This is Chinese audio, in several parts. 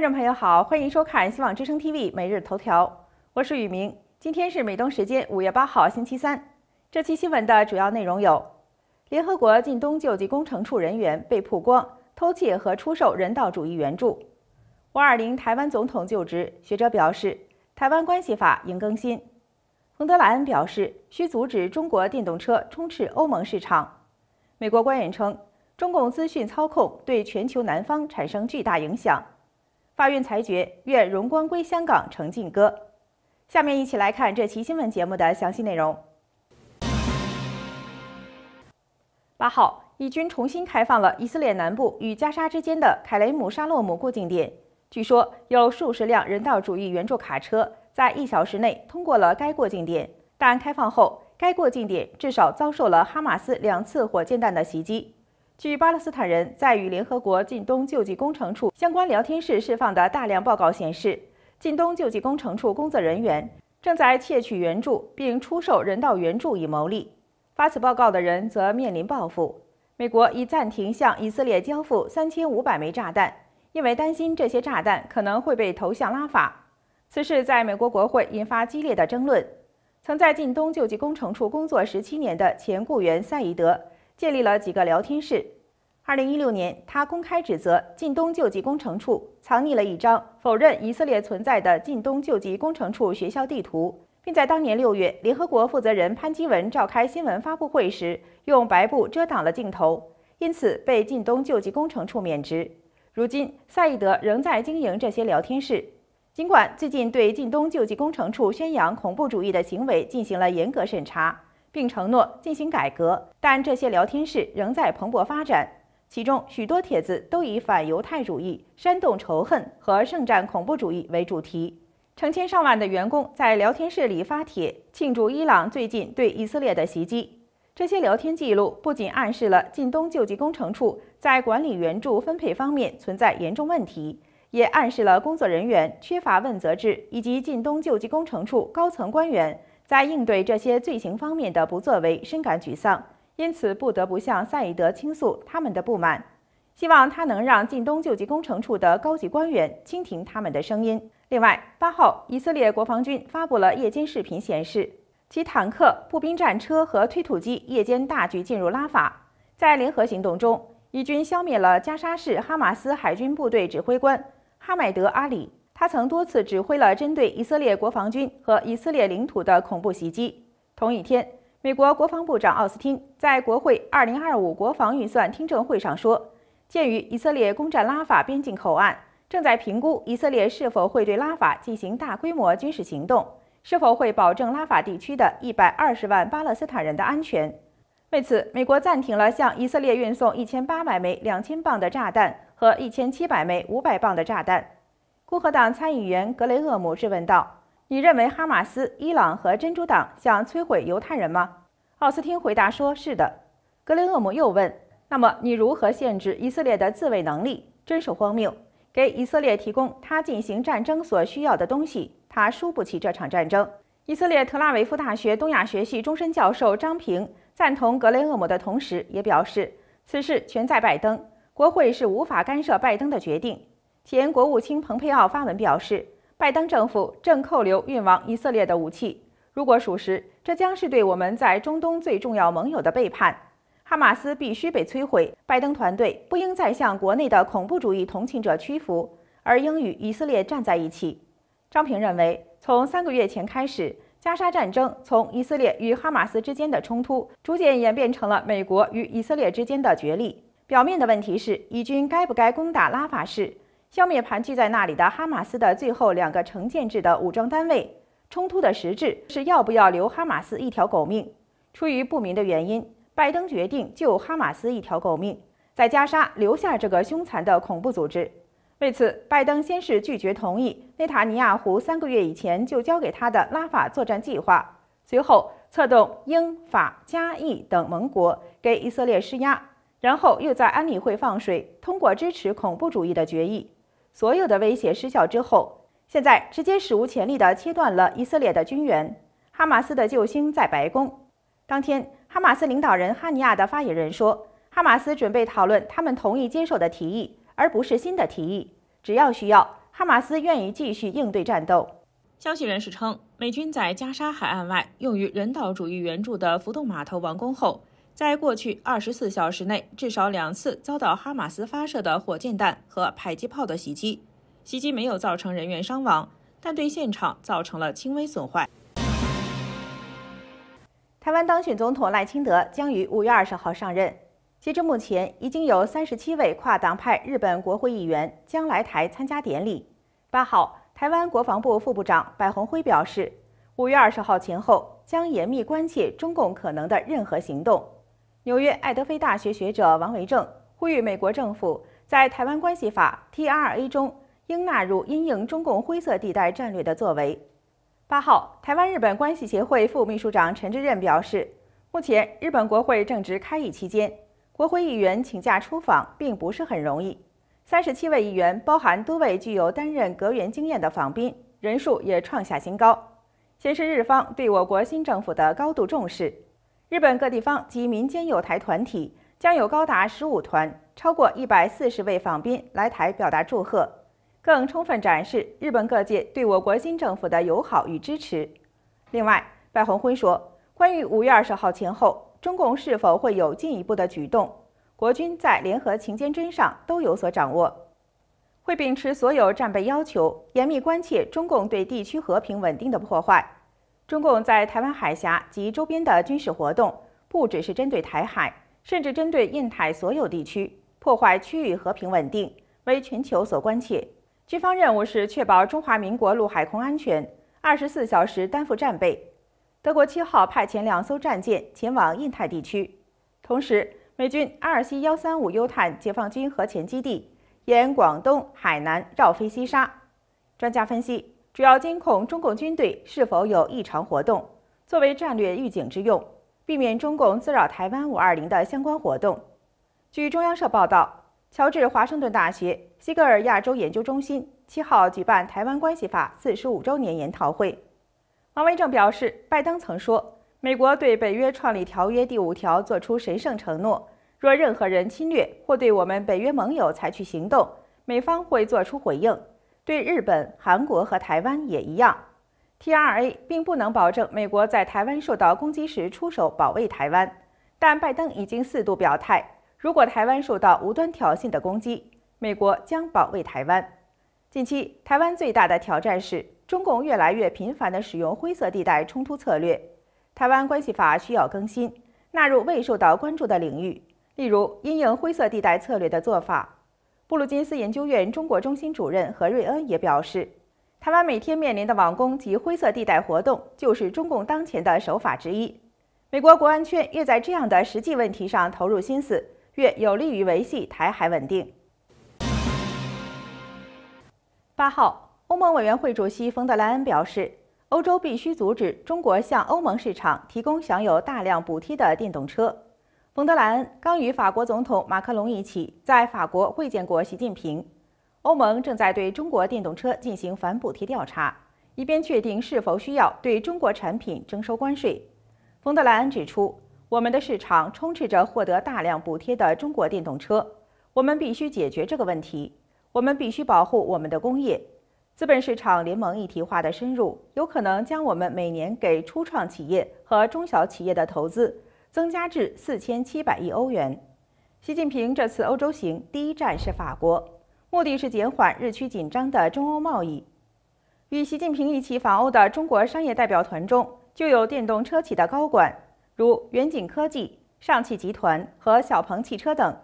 观众朋友好，欢迎收看《希望之声 TV 每日头条》，我是雨明。今天是美东时间五月八号星期三。这期新闻的主要内容有：联合国近东救济工程处人员被曝光偷窃和出售人道主义援助；五二零台湾总统就职，学者表示台湾关系法应更新；冯德莱恩表示需阻止中国电动车充斥欧盟市场；美国官员称中共资讯操控对全球南方产生巨大影响。法院裁决，愿荣光归香港，成劲歌。下面一起来看这期新闻节目的详细内容。八号，以军重新开放了以色列南部与加沙之间的凯雷姆沙洛姆过境点。据说有数十辆人道主义援助卡车在一小时内通过了该过境点。但开放后，该过境点至少遭受了哈马斯两次火箭弹的袭击。据巴勒斯坦人在与联合国近东救济工程处相关聊天室释放的大量报告显示，近东救济工程处工作人员正在窃取援助并出售人道援助以牟利。发此报告的人则面临报复。美国已暂停向以色列交付三千五百枚炸弹，因为担心这些炸弹可能会被投向拉法。此事在美国国会引发激烈的争论。曾在近东救济工程处工作十七年的前雇员赛义德。建立了几个聊天室。二零一六年，他公开指责近东救济工程处藏匿了一张否认以色列存在的近东救济工程处学校地图，并在当年六月，联合国负责人潘基文召开新闻发布会时用白布遮挡了镜头，因此被近东救济工程处免职。如今，赛义德仍在经营这些聊天室，尽管最近对近东救济工程处宣扬恐怖主义的行为进行了严格审查。并承诺进行改革，但这些聊天室仍在蓬勃发展。其中许多帖子都以反犹太主义、煽动仇恨和圣战恐怖主义为主题。成千上万的员工在聊天室里发帖庆祝伊朗最近对以色列的袭击。这些聊天记录不仅暗示了近东救济工程处在管理援助分配方面存在严重问题，也暗示了工作人员缺乏问责制以及近东救济工程处高层官员。在应对这些罪行方面的不作为，深感沮丧，因此不得不向赛义德倾诉他们的不满，希望他能让近东救济工程处的高级官员倾听他们的声音。另外，八号，以色列国防军发布了夜间视频，显示其坦克、步兵战车和推土机夜间大举进入拉法。在联合行动中，以军消灭了加沙市哈马斯海军部队指挥官哈迈德·阿里。他曾多次指挥了针对以色列国防军和以色列领土的恐怖袭击。同一天，美国国防部长奥斯汀在国会2025国防预算听证会上说，鉴于以色列攻占拉法边境口岸，正在评估以色列是否会对拉法进行大规模军事行动，是否会保证拉法地区的一百二十万巴勒斯坦人的安全。为此，美国暂停了向以色列运送一千八百枚两千磅的炸弹和一千七百枚五百磅的炸弹。共和党参议员格雷厄姆质问道：“你认为哈马斯、伊朗和珍珠党想摧毁犹太人吗？”奥斯汀回答说：“是的。”格雷厄姆又问：“那么你如何限制以色列的自卫能力？”真是荒谬！给以色列提供他进行战争所需要的东西，他输不起这场战争。以色列特拉维夫大学东亚学系终身教授张平赞同格雷厄姆的同时，也表示此事全在拜登，国会是无法干涉拜登的决定。前国务卿蓬佩奥发文表示，拜登政府正扣留运往以色列的武器。如果属实，这将是对我们在中东最重要盟友的背叛。哈马斯必须被摧毁。拜登团队不应再向国内的恐怖主义同情者屈服，而应与以色列站在一起。张平认为，从三个月前开始，加沙战争从以色列与哈马斯之间的冲突，逐渐演变成了美国与以色列之间的角力。表面的问题是，以军该不该攻打拉法市？消灭盘踞在那里的哈马斯的最后两个城建制的武装单位。冲突的实质是要不要留哈马斯一条狗命。出于不明的原因，拜登决定救哈马斯一条狗命，在加沙留下这个凶残的恐怖组织。为此，拜登先是拒绝同意内塔尼亚胡三个月以前就交给他的拉法作战计划，随后策动英法加意等盟国给以色列施压，然后又在安理会放水，通过支持恐怖主义的决议。所有的威胁失效之后，现在直接史无前例地切断了以色列的军援。哈马斯的救星在白宫。当天，哈马斯领导人哈尼亚的发言人说，哈马斯准备讨论他们同意接受的提议，而不是新的提议。只要需要，哈马斯愿意继续应对战斗。消息人士称，美军在加沙海岸外用于人道主义援助的浮动码头完工后。在过去二十四小时内，至少两次遭到哈马斯发射的火箭弹和迫击炮的袭击。袭击没有造成人员伤亡，但对现场造成了轻微损坏。台湾当选总统赖清德将于五月二十号上任。截至目前，已经有三十七位跨党派日本国会议员将来台参加典礼。八号，台湾国防部副部长白宏辉表示，五月二十号前后将严密关切中共可能的任何行动。纽约爱德菲大学学者王维正呼吁美国政府在《台湾关系法》（TRA） 中应纳入因应中共灰色地带战略的作为。八号，台湾日本关系协会副秘书长陈志任表示，目前日本国会正值开议期间，国会议员请假出访并不是很容易。三十七位议员，包含多位具有担任阁员经验的访宾，人数也创下新高，显示日方对我国新政府的高度重视。日本各地方及民间友台团体将有高达十五团，超过一百四十位访宾来台表达祝贺，更充分展示日本各界对我国新政府的友好与支持。另外，白鸿辉说，关于五月二十号前后中共是否会有进一步的举动，国军在联合勤监侦上都有所掌握，会秉持所有战备要求，严密关切中共对地区和平稳定的破坏。中共在台湾海峡及周边的军事活动，不只是针对台海，甚至针对印太所有地区，破坏区域和平稳定，为全球所关切。军方任务是确保中华民国陆海空安全，二十四小时担负战备。德国七号派遣两艘战舰前往印太地区，同时美军阿尔西幺三五 U 探解放军核潜基地，沿广东海南绕飞西沙。专家分析。主要监控中共军队是否有异常活动，作为战略预警之用，避免中共滋扰台湾五二零的相关活动。据中央社报道，乔治华盛顿大学西格尔亚洲研究中心七号举办《台湾关系法》四十五周年研讨会。王维正表示，拜登曾说，美国对北约创立条约第五条作出神圣承诺，若任何人侵略或对我们北约盟友采取行动，美方会做出回应。对日本、韩国和台湾也一样，TRA 并不能保证美国在台湾受到攻击时出手保卫台湾。但拜登已经四度表态，如果台湾受到无端挑衅的攻击，美国将保卫台湾。近期，台湾最大的挑战是中共越来越频繁地使用灰色地带冲突策略，台湾关系法需要更新，纳入未受到关注的领域，例如应影灰色地带策略的做法。布鲁金斯研究院中国中心主任何瑞恩也表示，台湾每天面临的网攻及灰色地带活动，就是中共当前的手法之一。美国国安圈越在这样的实际问题上投入心思，越有利于维系台海稳定。八号，欧盟委员会主席冯德莱恩表示，欧洲必须阻止中国向欧盟市场提供享有大量补贴的电动车。冯德莱恩刚与法国总统马克龙一起在法国会见过习近平。欧盟正在对中国电动车进行反补贴调查，以便确定是否需要对中国产品征收关税。冯德莱恩指出：“我们的市场充斥着获得大量补贴的中国电动车，我们必须解决这个问题。我们必须保护我们的工业。资本市场联盟一体化的深入，有可能将我们每年给初创企业和中小企业的投资。”增加至四千七百亿欧元。习近平这次欧洲行第一站是法国，目的是减缓日趋紧张的中欧贸易。与习近平一起访欧的中国商业代表团中，就有电动车企的高管，如远景科技、上汽集团和小鹏汽车等。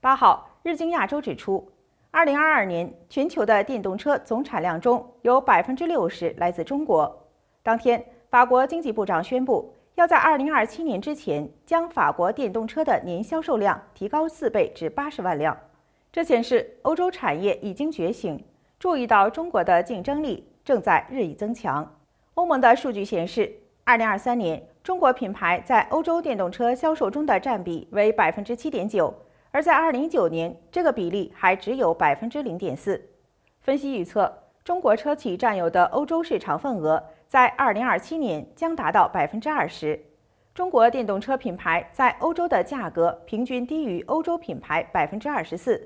八号，日经亚洲指出，二零二二年全球的电动车总产量中有百分之六十来自中国。当天，法国经济部长宣布。要在二零二七年之前将法国电动车的年销售量提高四倍至八十万辆。这显示欧洲产业已经觉醒，注意到中国的竞争力正在日益增强。欧盟的数据显示，二零二三年中国品牌在欧洲电动车销售中的占比为百分之七点九，而在二零一九年这个比例还只有百分之零点四。分析预测，中国车企占有的欧洲市场份额。在二零二七年将达到百分之二十。中国电动车品牌在欧洲的价格平均低于欧洲品牌百分之二十四。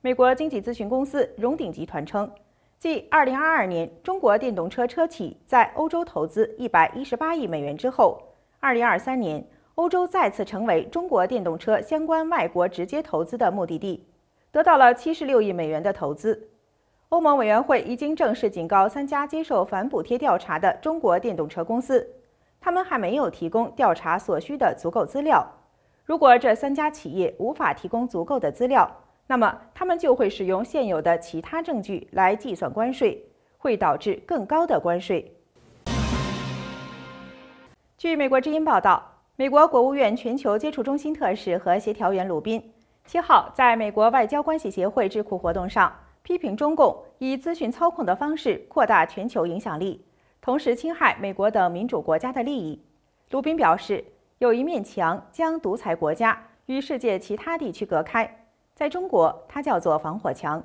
美国经济咨询公司荣鼎集团称，继二零二二年中国电动车车企在欧洲投资一百一十八亿美元之后，二零二三年欧洲再次成为中国电动车相关外国直接投资的目的地，得到了七十六亿美元的投资。欧盟委员会已经正式警告三家接受反补贴调查的中国电动车公司，他们还没有提供调查所需的足够资料。如果这三家企业无法提供足够的资料，那么他们就会使用现有的其他证据来计算关税，会导致更高的关税。据美国之音报道，美国国务院全球接触中心特使和协调员鲁宾七号在美国外交关系协会智库活动上。批评中共以资讯操控的方式扩大全球影响力，同时侵害美国等民主国家的利益。卢宾表示，有一面墙将独裁国家与世界其他地区隔开，在中国它叫做防火墙。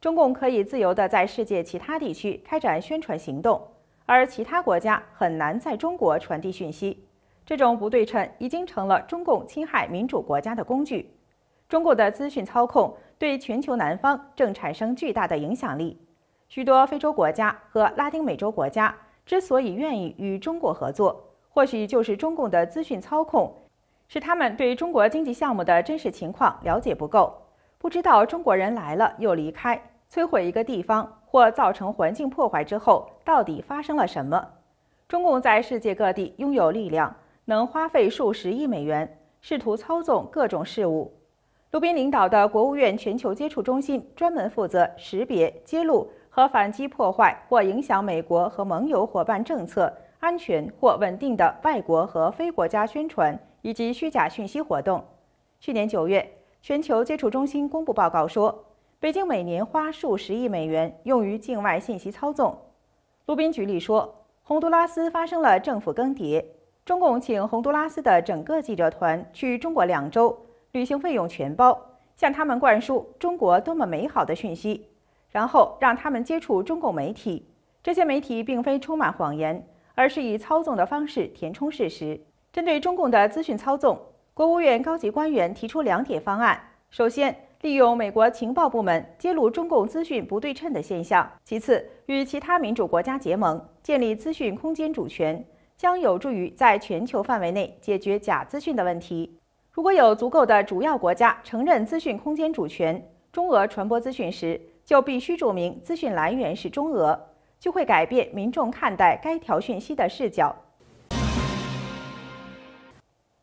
中共可以自由地在世界其他地区开展宣传行动，而其他国家很难在中国传递讯息。这种不对称已经成了中共侵害民主国家的工具。中共的资讯操控。对全球南方正产生巨大的影响力。许多非洲国家和拉丁美洲国家之所以愿意与中国合作，或许就是中共的资讯操控，使他们对中国经济项目的真实情况了解不够，不知道中国人来了又离开，摧毁一个地方或造成环境破坏之后，到底发生了什么。中共在世界各地拥有力量，能花费数十亿美元，试图操纵各种事物。卢宾领导的国务院全球接触中心专门负责识别、揭露和反击破坏或影响美国和盟友伙伴政策、安全或稳定的外国和非国家宣传以及虚假讯息活动。去年九月，全球接触中心公布报告说，北京每年花数十亿美元用于境外信息操纵。卢宾举例说，洪都拉斯发生了政府更迭，中共请洪都拉斯的整个记者团去中国两周。旅行费用全包，向他们灌输中国多么美好的讯息，然后让他们接触中共媒体。这些媒体并非充满谎言，而是以操纵的方式填充事实。针对中共的资讯操纵，国务院高级官员提出两点方案：首先，利用美国情报部门揭露中共资讯不对称的现象；其次，与其他民主国家结盟，建立资讯空间主权，将有助于在全球范围内解决假资讯的问题。如果有足够的主要国家承认资讯空间主权，中俄传播资讯时就必须注明资讯来源是中俄，就会改变民众看待该条讯息的视角。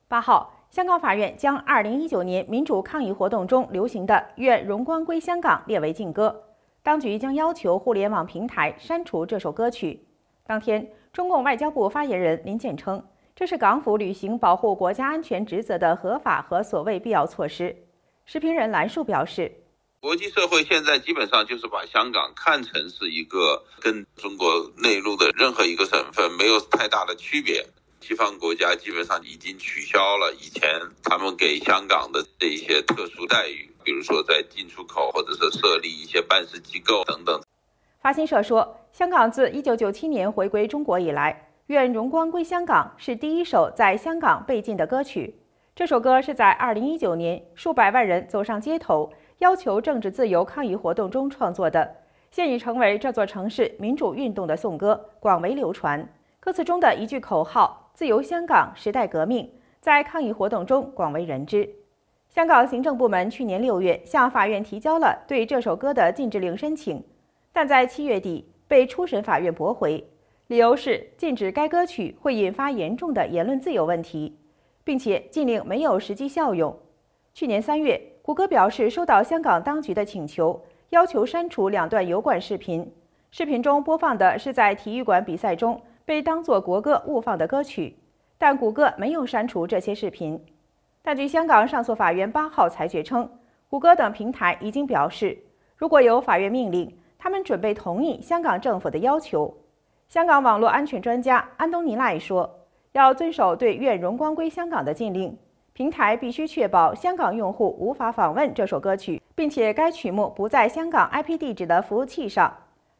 八号，香港法院将二零一九年民主抗议活动中流行的《愿荣光归香港》列为禁歌，当局将要求互联网平台删除这首歌曲。当天，中共外交部发言人林健称。这是港府履行保护国家安全职责的合法和所谓必要措施。视频人兰树表示：“国际社会现在基本上就是把香港看成是一个跟中国内陆的任何一个省份没有太大的区别。西方国家基本上已经取消了以前他们给香港的这一些特殊待遇，比如说在进出口或者是设立一些办事机构等等。”法新社说，香港自1997年回归中国以来。《愿荣光归香港》是第一首在香港被禁的歌曲。这首歌是在2019年数百万人走上街头要求政治自由抗议活动中创作的，现已成为这座城市民主运动的颂歌，广为流传。歌词中的一句口号“自由香港，时代革命”在抗议活动中广为人知。香港行政部门去年六月向法院提交了对这首歌的禁制令申请，但在七月底被初审法院驳回。理由是，禁止该歌曲会引发严重的言论自由问题，并且禁令没有实际效用。去年三月，谷歌表示收到香港当局的请求，要求删除两段油管视频，视频中播放的是在体育馆比赛中被当作国歌误放的歌曲，但谷歌没有删除这些视频。但据香港上诉法院八号裁决称，谷歌等平台已经表示，如果有法院命令，他们准备同意香港政府的要求。香港网络安全专家安东尼赖说：“要遵守对《愿荣光归香港》的禁令，平台必须确保香港用户无法访问这首歌曲，并且该曲目不在香港 IP 地址的服务器上。”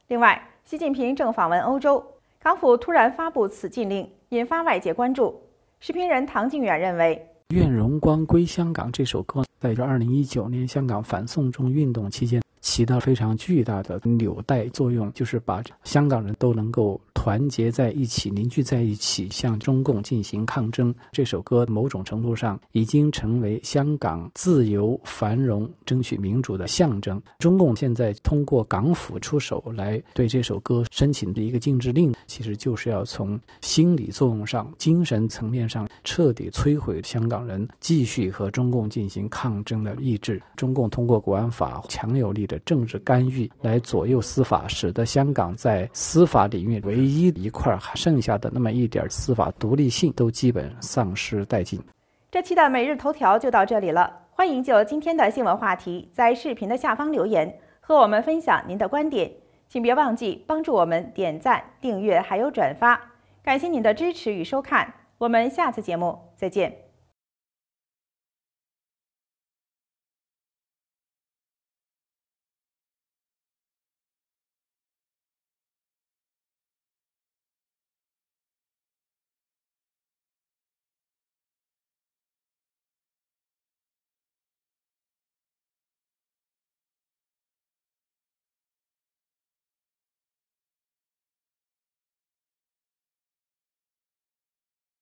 另外，习近平正访问欧洲，港府突然发布此禁令，引发外界关注。视频人唐靖远认为，《愿荣光归香港》这首歌，在二零一九年香港反送中运动期间。起到非常巨大的纽带作用，就是把香港人都能够。团结在一起，凝聚在一起，向中共进行抗争。这首歌某种程度上已经成为香港自由、繁荣、争取民主的象征。中共现在通过港府出手来对这首歌申请的一个禁止令，其实就是要从心理作用上、精神层面上彻底摧毁香港人继续和中共进行抗争的意志。中共通过国安法强有力的政治干预来左右司法，使得香港在司法领域唯一。一一块儿剩下的那么一点司法独立性都基本丧失殆尽。这期的每日头条就到这里了，欢迎就今天的新闻话题在视频的下方留言，和我们分享您的观点。请别忘记帮助我们点赞、订阅还有转发，感谢您的支持与收看，我们下次节目再见。